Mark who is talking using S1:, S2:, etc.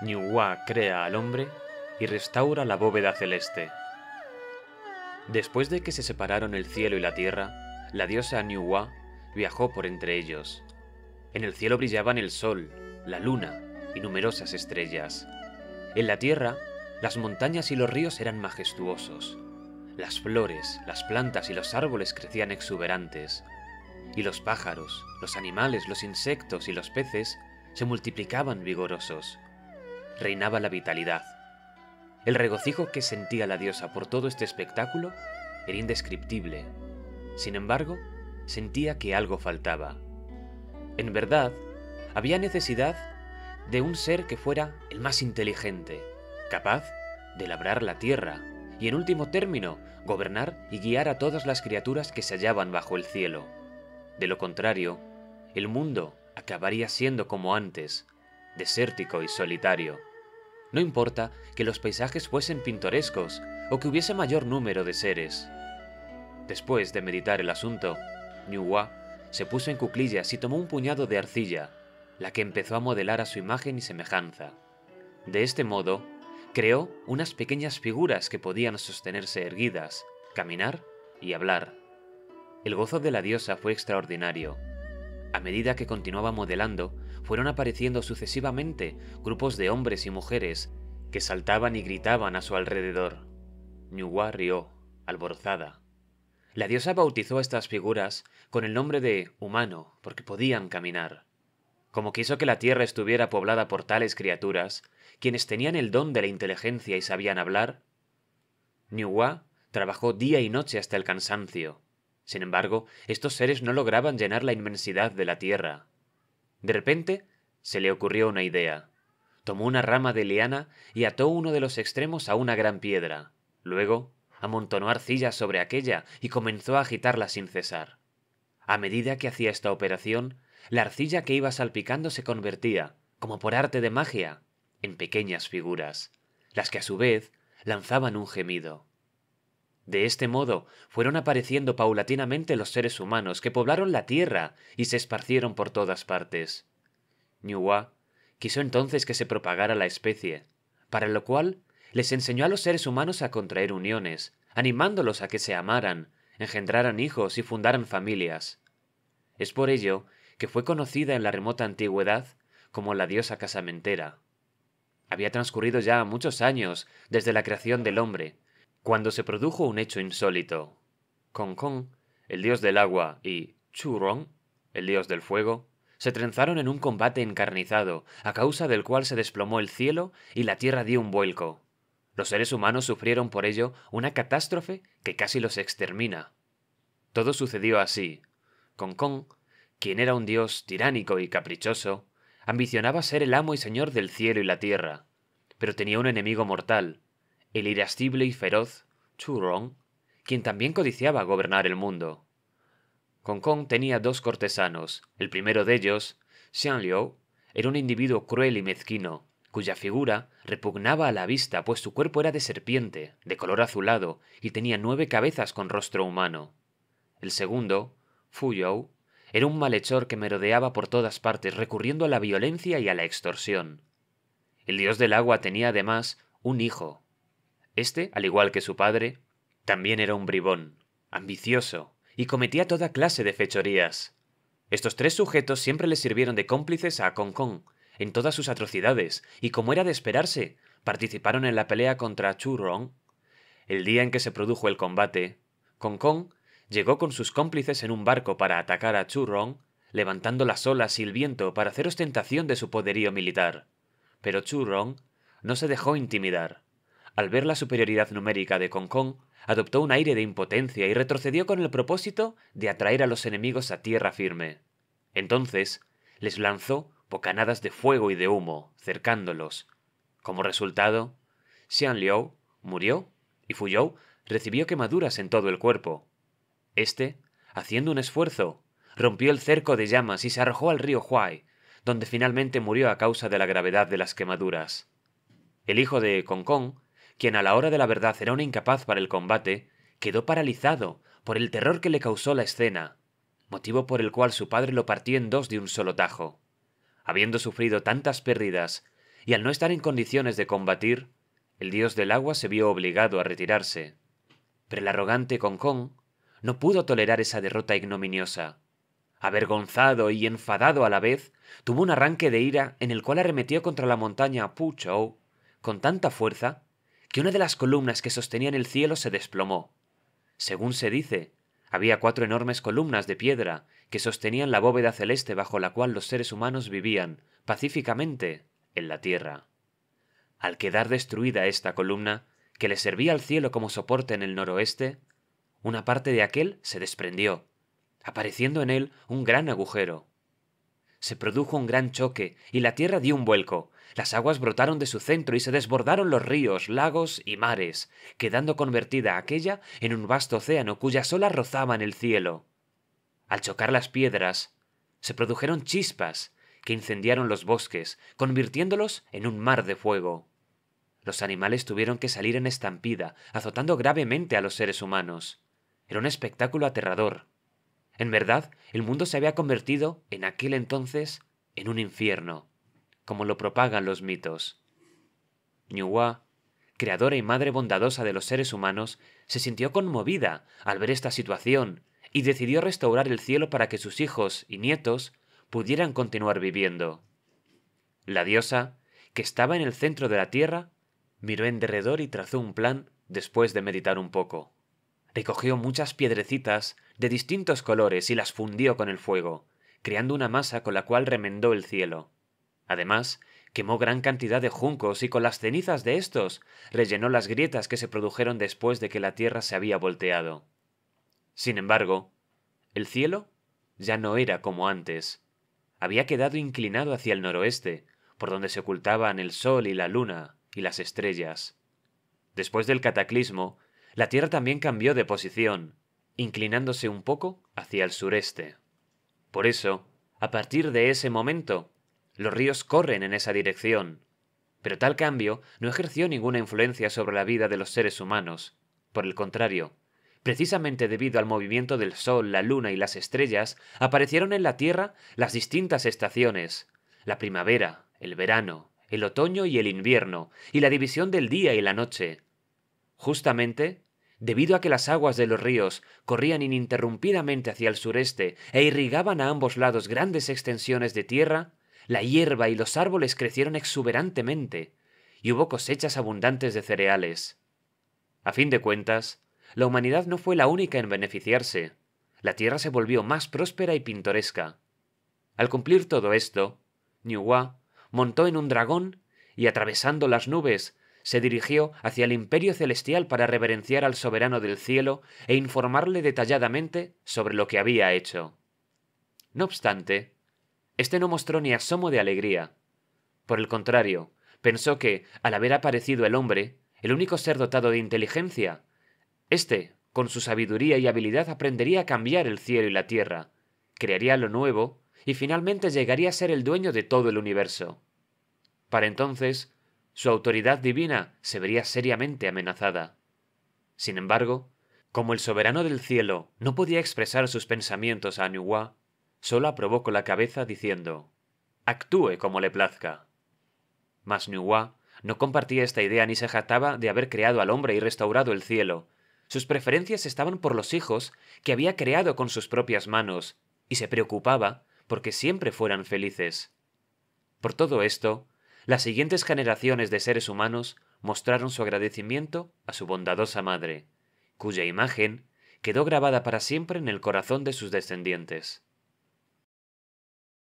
S1: Niuwa crea al hombre y restaura la bóveda celeste. Después de que se separaron el cielo y la tierra, la diosa Niuwa viajó por entre ellos. En el cielo brillaban el sol, la luna y numerosas estrellas. En la tierra, las montañas y los ríos eran majestuosos. Las flores, las plantas y los árboles crecían exuberantes. Y los pájaros, los animales, los insectos y los peces se multiplicaban vigorosos reinaba la vitalidad. El regocijo que sentía la diosa por todo este espectáculo era indescriptible. Sin embargo, sentía que algo faltaba. En verdad, había necesidad de un ser que fuera el más inteligente, capaz de labrar la tierra y, en último término, gobernar y guiar a todas las criaturas que se hallaban bajo el cielo. De lo contrario, el mundo acabaría siendo como antes, desértico y solitario. No importa que los paisajes fuesen pintorescos o que hubiese mayor número de seres. Después de meditar el asunto, Niuwa se puso en cuclillas y tomó un puñado de arcilla, la que empezó a modelar a su imagen y semejanza. De este modo, creó unas pequeñas figuras que podían sostenerse erguidas, caminar y hablar. El gozo de la diosa fue extraordinario. A medida que continuaba modelando, fueron apareciendo sucesivamente grupos de hombres y mujeres que saltaban y gritaban a su alrededor. Ñuwa rió, alborzada. La diosa bautizó a estas figuras con el nombre de humano, porque podían caminar. Como quiso que la tierra estuviera poblada por tales criaturas, quienes tenían el don de la inteligencia y sabían hablar, Hua trabajó día y noche hasta el cansancio, sin embargo, estos seres no lograban llenar la inmensidad de la tierra. De repente, se le ocurrió una idea. Tomó una rama de liana y ató uno de los extremos a una gran piedra. Luego, amontonó arcilla sobre aquella y comenzó a agitarla sin cesar. A medida que hacía esta operación, la arcilla que iba salpicando se convertía, como por arte de magia, en pequeñas figuras, las que a su vez lanzaban un gemido. De este modo, fueron apareciendo paulatinamente los seres humanos que poblaron la Tierra y se esparcieron por todas partes. Ñuwa quiso entonces que se propagara la especie, para lo cual les enseñó a los seres humanos a contraer uniones, animándolos a que se amaran, engendraran hijos y fundaran familias. Es por ello que fue conocida en la remota antigüedad como la diosa casamentera. Había transcurrido ya muchos años desde la creación del hombre, cuando se produjo un hecho insólito, Kong Kong, el dios del agua, y Churong, el dios del fuego, se trenzaron en un combate encarnizado, a causa del cual se desplomó el cielo y la tierra dio un vuelco. Los seres humanos sufrieron por ello una catástrofe que casi los extermina. Todo sucedió así. Kong Kong, quien era un dios tiránico y caprichoso, ambicionaba ser el amo y señor del cielo y la tierra, pero tenía un enemigo mortal, el irascible y feroz Chu Rong, quien también codiciaba gobernar el mundo. Hong Kong tenía dos cortesanos. El primero de ellos, Xian Liu, era un individuo cruel y mezquino, cuya figura repugnaba a la vista, pues su cuerpo era de serpiente, de color azulado, y tenía nueve cabezas con rostro humano. El segundo, Fu You, era un malhechor que merodeaba por todas partes, recurriendo a la violencia y a la extorsión. El dios del agua tenía además un hijo, este, al igual que su padre, también era un bribón, ambicioso, y cometía toda clase de fechorías. Estos tres sujetos siempre le sirvieron de cómplices a Kong Kong, en todas sus atrocidades, y como era de esperarse, participaron en la pelea contra Rong. El día en que se produjo el combate, Kong Kong llegó con sus cómplices en un barco para atacar a Rong, levantando las olas y el viento para hacer ostentación de su poderío militar. Pero Rong no se dejó intimidar al ver la superioridad numérica de Kong Kong, adoptó un aire de impotencia y retrocedió con el propósito de atraer a los enemigos a tierra firme. Entonces, les lanzó bocanadas de fuego y de humo, cercándolos. Como resultado, Xian Liu murió y Fuyou recibió quemaduras en todo el cuerpo. Este, haciendo un esfuerzo, rompió el cerco de llamas y se arrojó al río Huai, donde finalmente murió a causa de la gravedad de las quemaduras. El hijo de Kong Kong quien a la hora de la verdad era un incapaz para el combate, quedó paralizado por el terror que le causó la escena, motivo por el cual su padre lo partió en dos de un solo tajo. Habiendo sufrido tantas pérdidas, y al no estar en condiciones de combatir, el dios del agua se vio obligado a retirarse. Pero el arrogante Kong no pudo tolerar esa derrota ignominiosa. Avergonzado y enfadado a la vez, tuvo un arranque de ira en el cual arremetió contra la montaña Pu Chou con tanta fuerza que una de las columnas que sostenían el cielo se desplomó. Según se dice, había cuatro enormes columnas de piedra que sostenían la bóveda celeste bajo la cual los seres humanos vivían, pacíficamente, en la tierra. Al quedar destruida esta columna, que le servía al cielo como soporte en el noroeste, una parte de aquel se desprendió, apareciendo en él un gran agujero se produjo un gran choque, y la tierra dio un vuelco. Las aguas brotaron de su centro y se desbordaron los ríos, lagos y mares, quedando convertida aquella en un vasto océano cuyas olas rozaban el cielo. Al chocar las piedras, se produjeron chispas que incendiaron los bosques, convirtiéndolos en un mar de fuego. Los animales tuvieron que salir en estampida, azotando gravemente a los seres humanos. Era un espectáculo aterrador. En verdad, el mundo se había convertido, en aquel entonces, en un infierno, como lo propagan los mitos. Niuwa, creadora y madre bondadosa de los seres humanos, se sintió conmovida al ver esta situación y decidió restaurar el cielo para que sus hijos y nietos pudieran continuar viviendo. La diosa, que estaba en el centro de la tierra, miró en derredor y trazó un plan después de meditar un poco recogió muchas piedrecitas de distintos colores y las fundió con el fuego, creando una masa con la cual remendó el cielo. Además, quemó gran cantidad de juncos y con las cenizas de estos rellenó las grietas que se produjeron después de que la tierra se había volteado. Sin embargo, el cielo ya no era como antes. Había quedado inclinado hacia el noroeste, por donde se ocultaban el sol y la luna y las estrellas. Después del cataclismo, la Tierra también cambió de posición, inclinándose un poco hacia el sureste. Por eso, a partir de ese momento, los ríos corren en esa dirección. Pero tal cambio no ejerció ninguna influencia sobre la vida de los seres humanos. Por el contrario, precisamente debido al movimiento del Sol, la Luna y las estrellas, aparecieron en la Tierra las distintas estaciones, la primavera, el verano, el otoño y el invierno, y la división del día y la noche. Justamente, Debido a que las aguas de los ríos corrían ininterrumpidamente hacia el sureste e irrigaban a ambos lados grandes extensiones de tierra, la hierba y los árboles crecieron exuberantemente, y hubo cosechas abundantes de cereales. A fin de cuentas, la humanidad no fue la única en beneficiarse. La tierra se volvió más próspera y pintoresca. Al cumplir todo esto, Niuwa montó en un dragón y atravesando las nubes se dirigió hacia el imperio celestial para reverenciar al soberano del cielo e informarle detalladamente sobre lo que había hecho. No obstante, éste no mostró ni asomo de alegría. Por el contrario, pensó que, al haber aparecido el hombre, el único ser dotado de inteligencia, éste, con su sabiduría y habilidad, aprendería a cambiar el cielo y la tierra, crearía lo nuevo y finalmente llegaría a ser el dueño de todo el universo. Para entonces, su autoridad divina se vería seriamente amenazada. Sin embargo, como el soberano del cielo no podía expresar sus pensamientos a Anuwa, solo aprobó con la cabeza diciendo Actúe como le plazca. Mas Nuwa no compartía esta idea ni se jactaba de haber creado al hombre y restaurado el cielo. Sus preferencias estaban por los hijos que había creado con sus propias manos, y se preocupaba porque siempre fueran felices. Por todo esto, las siguientes generaciones de seres humanos mostraron su agradecimiento a su bondadosa madre, cuya imagen quedó grabada para siempre en el corazón de sus descendientes.